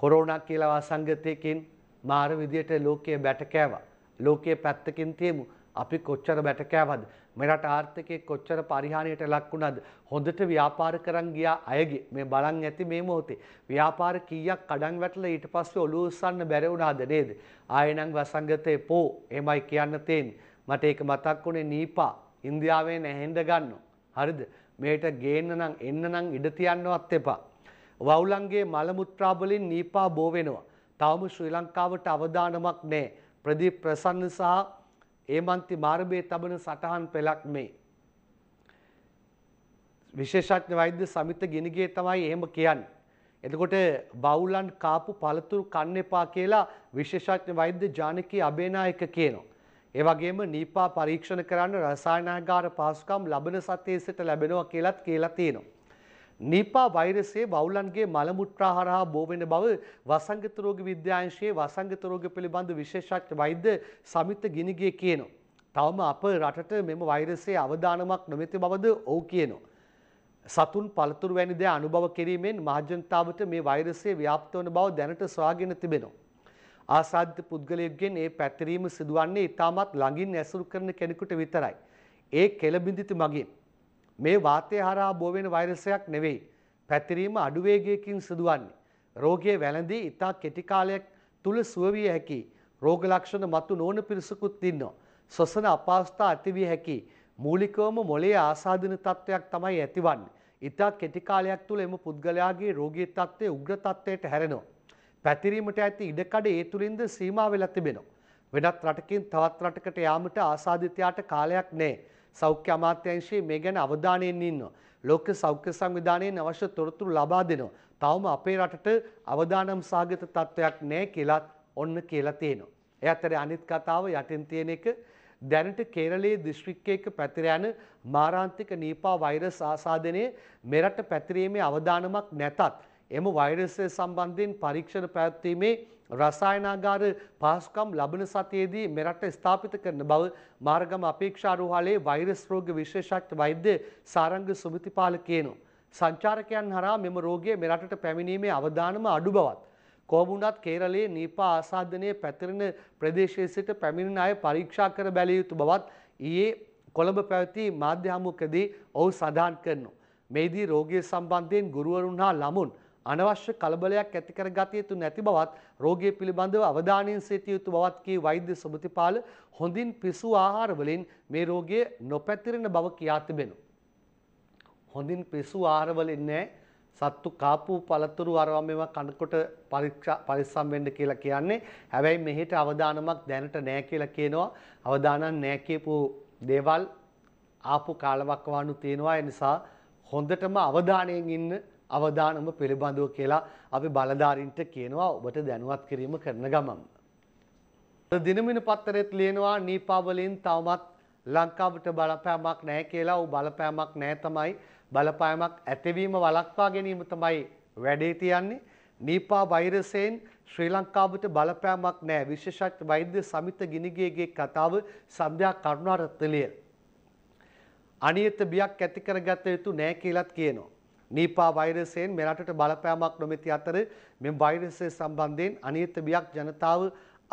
Corona කියලා වාසංගතයකින් මාර විදියට ලෝකයේ බැටකෑවා. ලෝකයේ පැත්තකින් තියමු. අපි කොච්චර බැටකෑවද? මෙරට ආර්ථිකයේ කොච්චර පරිහානියට ලක් වුණාද? හොඳට ව්‍යාපාර කරන් ගියා අයගේ මේ බලන් ඇති මේ මොහොතේ ව්‍යාපාර කීයක් කඩන් වැටලා ඊට පස්සේ ඔලුව උස්සන්න බැරි වුණාද නේද? ආයෙනම් වසංගතේ පෝ එහෙමයි කියන්න තියෙන්නේ. මට ඒක මතක් වුණේ නීපා ඉන්දියාවෙන් ඇහෙන්න ගන්නවා. හරිද? මේට ගේන්න නම් එන්න නම් ඉඩ තියන්නවත් එපා. වවුලන්ගේ මළමුත්‍රාවලින් නීපා බෝ වෙනවා. තවම ශ්‍රී ලංකාවට අවදානමක් නෑ. ප්‍රදීප් ප්‍රසන්න සහ ඒමන්ති මාර්ගයේ තබන සටහන් පෙළක් මේ. විශේෂඥ වෛද්‍ය සමිත ගිනිගේ තමයි එහෙම කියන්නේ. එතකොට බවුලන් කාපු පළතුරු කන්න එපා කියලා විශේෂඥ වෛද්‍ය ජානකී අබේනායක කියනවා. ඒ වගේම නීපා පරීක්ෂණ කරන්න රසායනාගාර පහසුකම් ලබන සතියේ සිට ලැබෙනවා කියලත් කියලා තියෙනවා. නිපා වෛරසයේ වවුලන්ගේ මලමුත්‍රා හරහා බෝවෙන බව වසංගත රෝග විද්‍යාංශයේ වසංගත රෝග පිළිබඳ විශේෂඥ වෛද්‍ය සමිත ගිනිගේ කියනවා. තවම අප රටට මෙම වෛරසයේ අවදානමක් නොමැති බවද ඔහු කියනවා. සතුන් පළතුරු වැනි දෑ අනුභව කිරීමෙන් මහජනතාවට මේ වෛරසය ව්‍යාප්ත වන බව දැනට සොයාගෙන තිබෙනවා. ආසාධ්‍ය පුද්ගලයෙක්ගෙන් ඒ පැතිරීම සිදුවන්නේ ඉතාමත් ළඟින් ඇසුරු කරන කෙනෙකුට විතරයි. ඒ කෙළබිඳිති මගින් මේ වාතය හරහා බෝ වෙන වෛරසයක් නෙවෙයි. පැතිරීම අඩු වේගයකින් සිදුවන්නේ. රෝගිය වැළඳී ඉතා කෙටි කාලයක් තුල සුව විය හැකි රෝග ලක්ෂණ මතු නොවන පිරිසකුත් ඉන්නවා. ශ්වසන අපහසුතා ඇති විය හැකි මූලිකවම මොළයේ ආසාදින තත්වයක් තමයි ඇතිවන්නේ. ඉතා කෙටි කාලයක් තුල එම පුද්ගලයාගේ රෝගී තත්ත්වයේ උග්‍ර තත්ත්වයට හැරෙනවා. පැතිරීමට ඇති ඉඩකඩ ඒ තුලින්ද සීමා වෙලා තිබෙනවා. වෙනත් රටකින් තවත් රටකට යාමට ආසාදිතයාට කාලයක් නැහැ. සෞඛ්‍ය අමාත්‍යාංශයේ මේ ගැන අවධානයෙන් ඉන්නවා. ලෝක සෞඛ්‍ය සංවිධානයෙන් අවශ්‍ය තොරතුරු ලබා දෙනවා. තවම අපේ රටට අවදානම් සාගත තත්ත්වයක් නැහැ කියලත් ඔන්න කියලා තියෙනවා. ඒ අතරේ අනිත් කතාව යටින් තියෙන එක දැනට කේරළයේ දිස්ත්‍රික්කයක පැතිර යන මාරාන්තික නීපා වෛරස් ආසාදනයේ මෙරට පැතිරීමේ අවදානමක් නැතත් එම වෛරසය සම්බන්ධයෙන් පරීක්ෂණ පැවැත්වීමේ රසායනාගාර පහසුකම් ලබන සතියේදී මෙරට ස්ථාපිත කරන බව මාර්ගම අපේක්ෂා රෝහලේ වෛරස් රෝග විශේෂඥ වෛද්‍ය සාරංග සුමිතිපාල කියනවා. සංචාරකයන් හරහා මෙම රෝගය මෙරටට පැමිණීමේ අවදානම අඩු බවත් කොහොම වුණත් කේරළයේ නීපා ආසාදනයේ පැතිරෙන ප්‍රදේශයේ සිට පැමිණෙන අය පරීක්ෂා කර බැලිය යුතු බවත් ඊයේ කොළඹ පැවති මාධ්‍ය හමුවකදී ඔහු සඳහන් කරනවා. මේදී රෝගය සම්බන්ධයෙන් ගුරුවරුන් හා ළමුන් අනවශ්‍ය කලබලයක් ඇති කර ගත යුතු නැති බවත් රෝගය පිළිබඳව අවධානයෙන් සිටිය යුතු බවත් කී වෛද්‍ය සුමතිපාල හොඳින් පිසු ආහාර වලින් මේ රෝගය නොපැතිරෙන බව කියා තිබෙනවා. හොඳින් පිසු ආහාර වලින් නෑ සත්තු කාපු පළතුරු අරවා මේවා කනකොට පරීක්ෂා පරිස්සම් වෙන්න කියලා කියන්නේ. හැබැයි මෙහෙට අවදානමක් දැනට නෑ කියලා කියනවා. අවදානම් නෑ කියපු දේවල් ආපු කාලවකවානු තියෙනවා. ඒ නිසා හොඳටම අවධානයෙන් ඉන්න අවධානම පිළිබඳව කියලා අපි බලධාරීන්ට කියනවා ඔබට දැනුවත් කිරීම කරන ගමන්. දිනමින පත්තරෙත් ලියනවා නීපාවලින් තවමත් ලංකාවට බලපෑමක් නැහැ කියලා ඌ බලපෑමක් නැහැ තමයි බලපෑමක් ඇතිවීම වළක්වා ගැනීම තමයි වැඩේ තියන්නේ. නීපා වෛරසයෙන් ශ්‍රී ලංකාවට බලපෑමක් නැහැ විශේෂඥ වෛද්‍ය සමිත ගිනිගේගේ කතාව සන්ධ්‍යා කරුණාරත්න ලියන. අනියත බියක් ඇති කරගත යුතු නැහැ කියලාත් කියනවා. නීපා වෛරසයෙන් මෙරටට බලපෑමක් නොමැති අතර මෙම වෛරසය සම්බන්ධයෙන් අනියත බියක් ජනතාව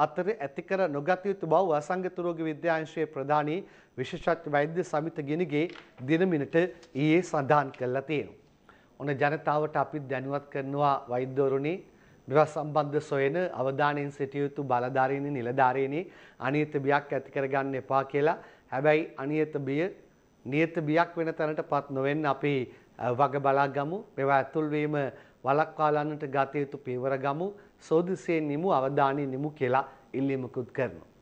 අතර ඇති කර නොගත යුතු බව වසංගත රෝග විද්‍යාංශයේ ප්‍රධානී විශේෂඥ වෛද්‍ය සමිත ගිනිගේ දිනමිනට ඊයේ සඳහන් කළා තියෙනවා. ඔන්න ජනතාවට අපි දැනුවත් කරනවා වෛද්‍යවරුනි මෙවා සම්බන්ධ සොයන අවධානයෙන් සිටිය යුතු බලධාරීනි නිලධාරීනි අනියත බියක් ඇති කරගන්න එපා කියලා. හැබැයි අනියත බිය නියත බියක් වෙන තැනටපත් නොවෙන්න අපි වග බලා ගමු මේවා ඇතුල්වීම වලක්වාලන්නට ගත යුතු පියවර ගමු සෝදිසියෙන් නිමු අවධානය නිමු කියලා ඉල්ලීමකුත් කරනවා